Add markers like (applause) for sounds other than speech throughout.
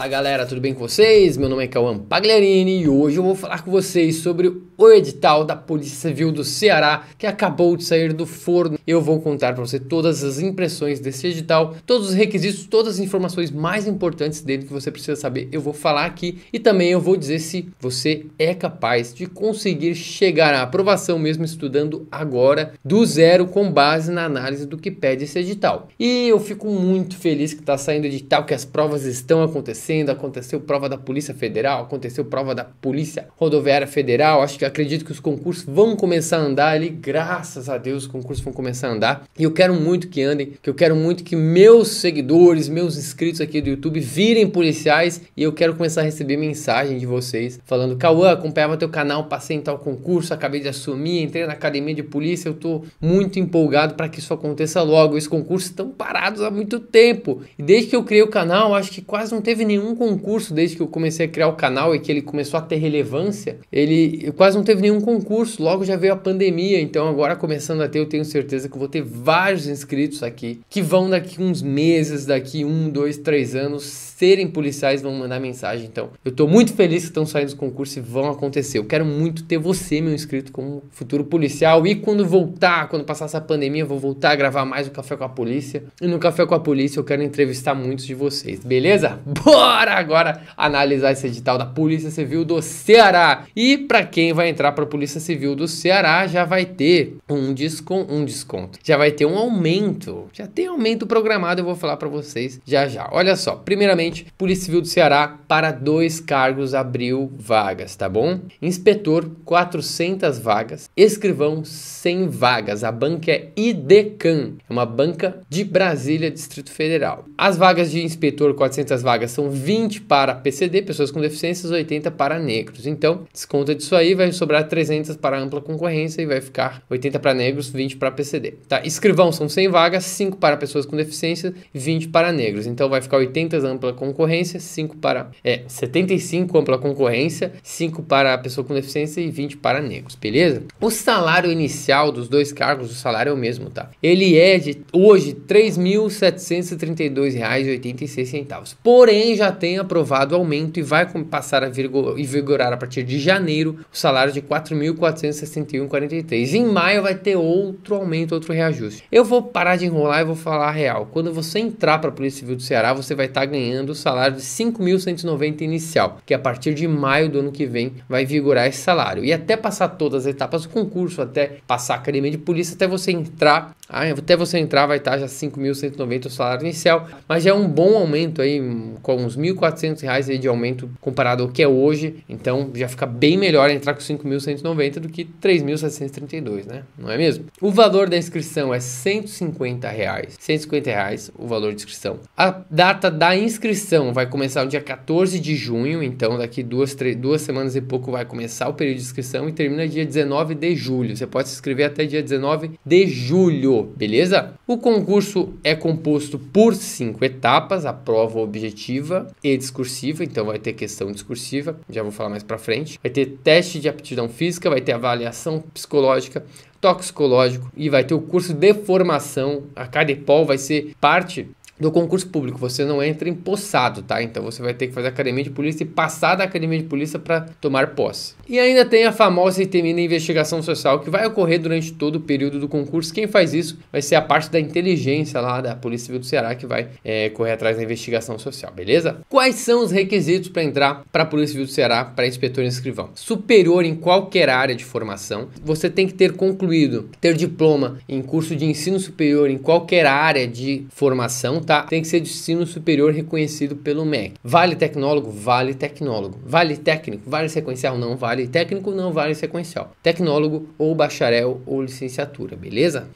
Fala galera, tudo bem com vocês? Meu nome é Cauã Pagliarini e hoje eu vou falar com vocês sobre o edital da Polícia Civil do Ceará que acabou de sair do forno. Eu vou contar para você todas as impressões desse edital, todos os requisitos, todas as informações mais importantes dele que você precisa saber. Eu vou falar aqui e também eu vou dizer se você é capaz de conseguir chegar à aprovação mesmo estudando agora do zero com base na análise do que pede esse edital. E eu fico muito feliz que está saindo o edital, que as provas estão acontecendo acontecendo, aconteceu prova da Polícia Federal, aconteceu prova da Polícia Rodoviária Federal. Acho que acredito que os concursos vão começar a andar ali, graças a Deus os concursos vão começar a andar. E eu quero muito que andem, que eu quero muito que meus seguidores, meus inscritos aqui do YouTube virem policiais e eu quero começar a receber mensagem de vocês falando: "Cauã, acompanhava teu canal, passei em tal concurso, acabei de assumir, entrei na academia de polícia, eu tô muito empolgado para que isso aconteça logo. Os concursos estão parados há muito tempo. E desde que eu criei o canal, acho que quase não teve nenhum nenhum concurso desde que eu comecei a criar o canal e que ele começou a ter relevância. Ele quase não teve nenhum concurso, logo já veio a pandemia, então agora começando a ter, eu tenho certeza que vou ter vários inscritos aqui que vão daqui uns meses, daqui um, dois, três anos serem policiais, vão mandar mensagem. Então, eu estou muito feliz que estão saindo os concursos e vão acontecer. Eu quero muito ter você, meu inscrito, como futuro policial e quando voltar, quando passar essa pandemia, eu vou voltar a gravar mais o Café com a Polícia. E no Café com a Polícia eu quero entrevistar muitos de vocês, beleza? Boa! Bora agora analisar esse edital da Polícia Civil do Ceará. E para quem vai entrar para a Polícia Civil do Ceará já vai ter um, descon um desconto, já vai ter um aumento. Já tem aumento programado, eu vou falar para vocês já já. Olha só, primeiramente, Polícia Civil do Ceará para dois cargos abriu vagas, tá bom? Inspetor 400 vagas, escrivão 100 vagas. A banca é IDECAN, é uma banca de Brasília, Distrito Federal. As vagas de inspetor 400 vagas são 20 para PCD, pessoas com deficiências, 80 para negros. Então, desconta disso aí, vai sobrar 300 para ampla concorrência e vai ficar 80 para negros, 20 para PCD. Tá? Escrivão são 100 vagas, 5 para pessoas com deficiência, 20 para negros. Então, vai ficar 80 ampla concorrência, 5 para... É, 75 ampla concorrência, 5 para pessoa com deficiência e 20 para negros, beleza? O salário inicial dos dois cargos, o salário é o mesmo, tá? Ele é de, hoje, R$ 3.732,86. Porém, já já tem aprovado o aumento e vai passar a vigorar a partir de janeiro o salário de 4.461,43. Em maio vai ter outro aumento, outro reajuste. Eu vou parar de enrolar e vou falar a real. Quando você entrar para a Polícia Civil do Ceará, você vai estar tá ganhando o salário de 5.190 inicial, que a partir de maio do ano que vem vai vigorar esse salário. E até passar todas as etapas do concurso, até passar a academia de polícia, até você entrar, ah, até você entrar vai estar tá já 5.190 o salário inicial, mas já é um bom aumento aí com uns R$ reais de aumento comparado ao que é hoje. Então já fica bem melhor entrar com 5.190 do que 3.732, né? Não é mesmo? O valor da inscrição é R$ 150. Reais. R$ 150 reais o valor de inscrição. A data da inscrição vai começar no dia 14 de junho, então daqui duas, três, duas semanas e pouco vai começar o período de inscrição e termina dia 19 de julho. Você pode se inscrever até dia 19 de julho, beleza? O concurso é composto por cinco etapas: a prova objetiva, e discursiva, então vai ter questão discursiva, já vou falar mais para frente. Vai ter teste de aptidão física, vai ter avaliação psicológica, toxicológico e vai ter o curso de formação. A Cadepol vai ser parte do concurso público, você não entra empossado, tá? Então você vai ter que fazer academia de polícia e passar da academia de polícia para tomar posse. E ainda tem a famosa e temida investigação social que vai ocorrer durante todo o período do concurso. Quem faz isso vai ser a parte da inteligência lá da Polícia Civil do Ceará que vai é, correr atrás da investigação social, beleza? Quais são os requisitos para entrar para a Polícia Civil do Ceará para inspetor e escrivão? Superior em qualquer área de formação, você tem que ter concluído, ter diploma em curso de ensino superior em qualquer área de formação, tá? tá? Tem que ser de ensino superior reconhecido pelo MEC. Vale tecnólogo? Vale tecnólogo. Vale técnico? Vale sequencial? Não vale técnico, não vale sequencial. Tecnólogo ou bacharel ou licenciatura, beleza?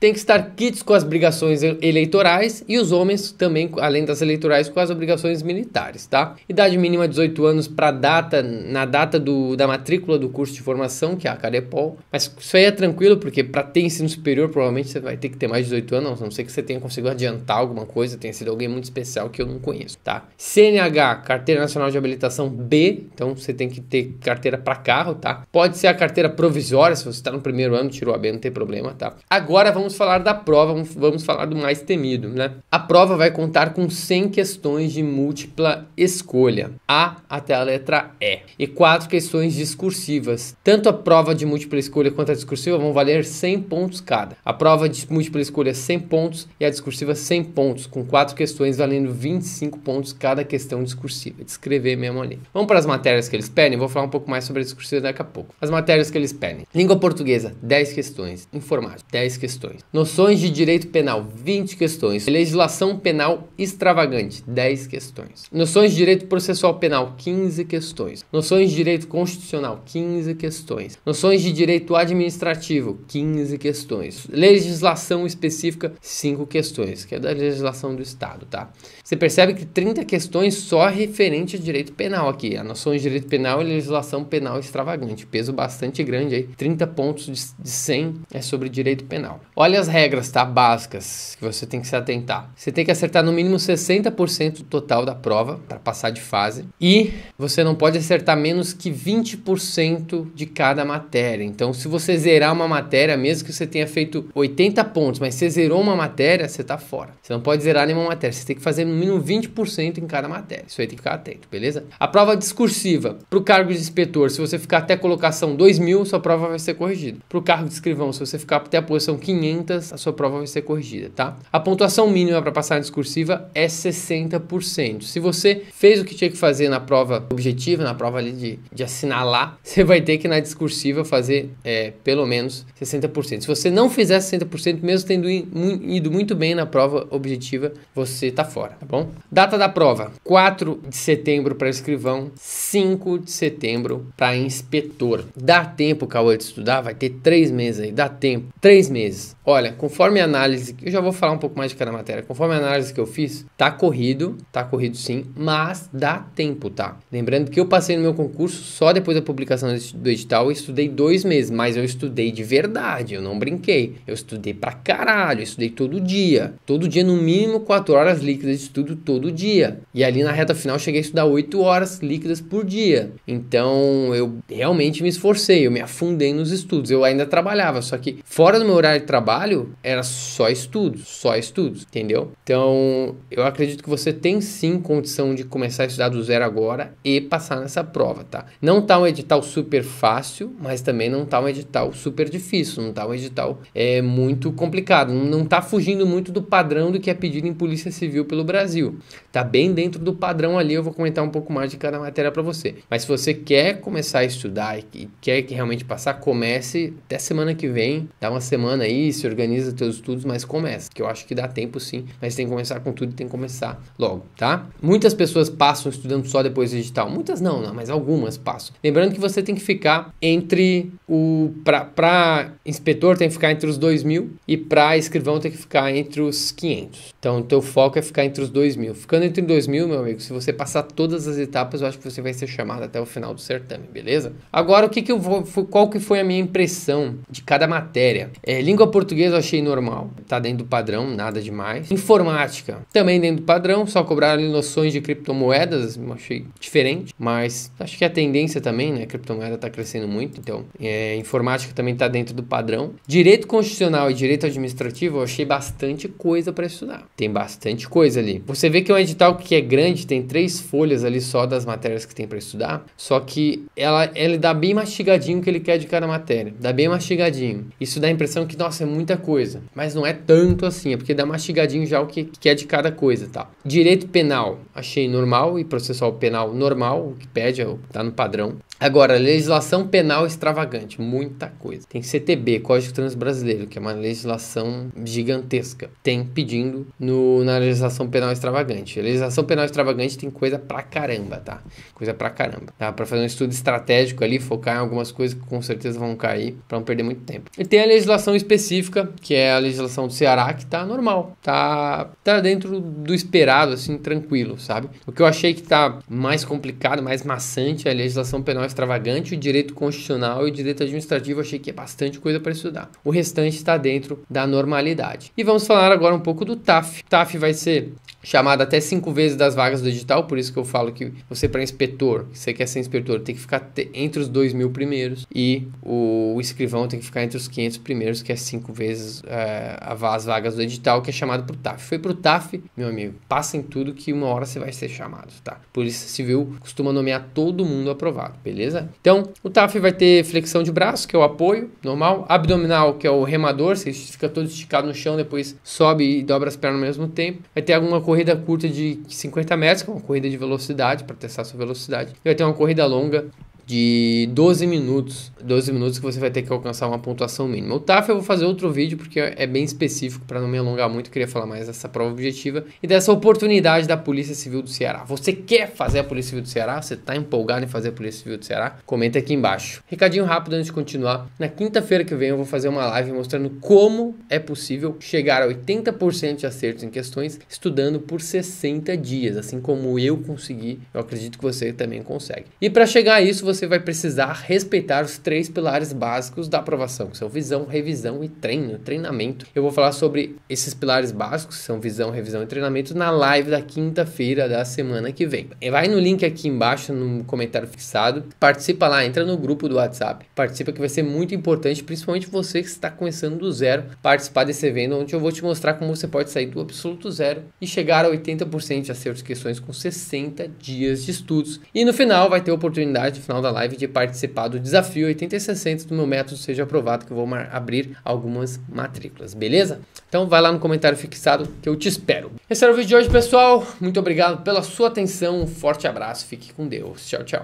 Tem que estar quites com as obrigações eleitorais e os homens também, além das eleitorais, com as obrigações militares, tá? Idade mínima 18 é anos para data na data do, da matrícula do curso de formação, que é a Carepol. Mas isso aí é tranquilo, porque para ter ensino superior, provavelmente você vai ter que ter mais de 18 anos, a não ser que você tenha conseguido adiantar alguma coisa, tenha sido alguém muito especial que eu não conheço, tá? CNH, Carteira Nacional de Habilitação B, então você tem que ter carteira para carro, tá? Pode ser a carteira provisória, se você está no primeiro ano, tirou a B, não tem problema, tá? Agora vamos vamos falar da prova, vamos, falar do mais temido, né? A prova vai contar com 100 questões de múltipla escolha, A até a letra E, e quatro questões discursivas. Tanto a prova de múltipla escolha quanto a discursiva vão valer 100 pontos cada. A prova de múltipla escolha 100 pontos e a discursiva 100 pontos, com quatro questões valendo 25 pontos cada questão discursiva. Descrever mesmo ali. Vamos para as matérias que eles pedem, vou falar um pouco mais sobre a discursiva daqui a pouco. As matérias que eles pedem. Língua portuguesa, 10 questões. Informática, 10 questões questões. Noções de direito penal, 20 questões. Legislação penal extravagante, 10 questões. Noções de direito processual penal, 15 questões. Noções de direito constitucional, 15 questões. Noções de direito administrativo, 15 questões. Legislação específica, 5 questões, que é da legislação do Estado, tá? Você percebe que 30 questões só referente a direito penal aqui. A noção de direito penal e legislação penal extravagante. Peso bastante grande aí. 30 pontos de 100 é sobre direito penal. Olha Olha as regras, tá? Básicas que você tem que se atentar. Você tem que acertar no mínimo 60% do total da prova para passar de fase. E você não pode acertar menos que 20% de cada matéria. Então, se você zerar uma matéria, mesmo que você tenha feito 80 pontos, mas você zerou uma matéria, você tá fora. Você não pode zerar nenhuma matéria. Você tem que fazer no mínimo 20% em cada matéria. Isso aí tem que ficar atento, beleza? A prova discursiva. Para o cargo de inspetor, se você ficar até colocação 2000, mil, sua prova vai ser corrigida. Para o cargo de escrivão, se você ficar até a posição 500, quintas, a sua prova vai ser corrigida, tá? A pontuação mínima para passar na discursiva é 60%. Se você fez o que tinha que fazer na prova objetiva, na prova ali de, de assinalar, (laughs) você vai ter que na discursiva fazer é, pelo menos 60%. Se você não fizer 60%, mesmo tendo ido muito bem na prova objetiva, você tá fora, tá bom? Data da prova: 4 de setembro para escrivão, 5 de setembro para inspetor. Dá tempo, Cauê, de estudar? Vai ter três meses aí, dá tempo. Três meses. Olha, conforme a análise, eu já vou falar um pouco mais de cada matéria. Conforme a análise que eu fiz, tá corrido, tá corrido sim, mas dá tempo, tá? Lembrando que eu passei no meu concurso só depois da publicação do edital, eu estudei dois meses, mas eu estudei de verdade, eu não brinquei. Eu estudei pra caralho, eu estudei todo dia. Todo dia, no mínimo, quatro horas líquidas de estudo todo dia. E ali na reta final, cheguei a estudar 8 horas líquidas por dia. Então, eu realmente me esforcei, eu me afundei nos estudos. Eu ainda trabalhava, só que fora do meu horário de trabalho, trabalho era só estudos, só estudos, entendeu? Então, eu acredito que você tem sim condição de começar a estudar do zero agora e passar nessa prova, tá? Não tá um edital super fácil, mas também não tá um edital super difícil, não tá um edital é muito complicado, não tá fugindo muito do padrão do que é pedido em Polícia Civil pelo Brasil. Tá bem dentro do padrão ali, eu vou comentar um pouco mais de cada matéria para você. Mas se você quer começar a estudar e quer que realmente passar, comece até semana que vem, dá uma semana aí, se organiza teus estudos, mas começa, que eu acho que dá tempo sim, mas tem que começar com tudo, tem que começar logo, tá? Muitas pessoas passam estudando só depois digital muitas não, não mas algumas passam. Lembrando que você tem que ficar entre o para inspetor tem que ficar entre os 2 mil e para escrivão tem que ficar entre os 500. Então, o teu foco é ficar entre os 2 mil. Ficando entre 2 mil, meu amigo, se você passar todas as etapas, eu acho que você vai ser chamado até o final do certame, beleza? Agora, o que, que eu vou, qual que foi a minha impressão de cada matéria? É, língua portuguesa português eu achei normal, tá dentro do padrão, nada demais. Informática, também dentro do padrão, só cobraram noções de criptomoedas, achei diferente, mas acho que a tendência também, né? A criptomoeda tá crescendo muito, então é, informática também tá dentro do padrão. Direito constitucional e direito administrativo eu achei bastante coisa para estudar, tem bastante coisa ali. Você vê que é um edital que é grande, tem três folhas ali só das matérias que tem para estudar, só que ela, ele dá bem mastigadinho o que ele quer de cada matéria, dá bem mastigadinho. Isso dá a impressão que, nossa, é muito muita coisa, mas não é tanto assim, é porque dá mastigadinho já o que, que é de cada coisa, tá? Direito penal, achei normal e processual penal normal, o que pede, é tá no padrão. Agora, legislação penal extravagante, muita coisa. Tem CTB, Código Transbrasileiro, que é uma legislação gigantesca. Tem pedindo no, na legislação penal extravagante. A legislação penal extravagante tem coisa pra caramba, tá? Coisa pra caramba. Dá pra fazer um estudo estratégico ali, focar em algumas coisas que com certeza vão cair, pra não perder muito tempo. E tem a legislação específica, que é a legislação do Ceará, que tá normal. Tá, tá dentro do esperado, assim, tranquilo, sabe? O que eu achei que tá mais complicado, mais maçante é a legislação penal extravagante, o direito constitucional e o direito administrativo achei que é bastante coisa para estudar. O restante está dentro da normalidade. E vamos falar agora um pouco do TAF. O TAF vai ser chamado até cinco vezes das vagas do edital, por isso que eu falo que você para inspetor, você quer ser inspetor, tem que ficar entre os dois mil primeiros e o escrivão tem que ficar entre os 500 primeiros, que é cinco vezes é, as vagas do edital, que é chamado para o TAF. Foi para o TAF, meu amigo, passa em tudo que uma hora você vai ser chamado, tá? Polícia Civil costuma nomear todo mundo aprovado, beleza? beleza? Então, o TAF vai ter flexão de braço, que é o apoio normal, abdominal, que é o remador, você fica todo esticado no chão, depois sobe e dobra as pernas ao mesmo tempo. Vai ter alguma corrida curta de 50 metros, que é uma corrida de velocidade, para testar sua velocidade. E vai ter uma corrida longa de 12 minutos. 12 minutos que você vai ter que alcançar uma pontuação mínima. O TAF eu vou fazer outro vídeo porque é bem específico para não me alongar muito. Queria falar mais dessa prova objetiva e dessa oportunidade da Polícia Civil do Ceará. Você quer fazer a Polícia Civil do Ceará? Você está empolgado em fazer a Polícia Civil do Ceará? Comenta aqui embaixo. Recadinho rápido antes de continuar. Na quinta-feira que vem eu vou fazer uma live mostrando como é possível chegar a 80% de acertos em questões estudando por 60 dias, assim como eu consegui. Eu acredito que você também consegue. E para chegar a isso, você você vai precisar respeitar os três pilares básicos da aprovação, que são visão, revisão e treino, treinamento. Eu vou falar sobre esses pilares básicos, que são visão, revisão e treinamento, na live da quinta-feira da semana que vem. Vai no link aqui embaixo, no comentário fixado, participa lá, entra no grupo do WhatsApp, participa que vai ser muito importante, principalmente você que está começando do zero, participar desse evento, onde eu vou te mostrar como você pode sair do absoluto zero e chegar a 80% de acertos de questões com 60 dias de estudos. E no final vai ter oportunidade, no final da da live de participar do desafio 8060 do meu método seja aprovado, que eu vou abrir algumas matrículas, beleza? Então vai lá no comentário fixado que eu te espero. Esse era o vídeo de hoje, pessoal. Muito obrigado pela sua atenção. Um forte abraço. Fique com Deus. Tchau, tchau.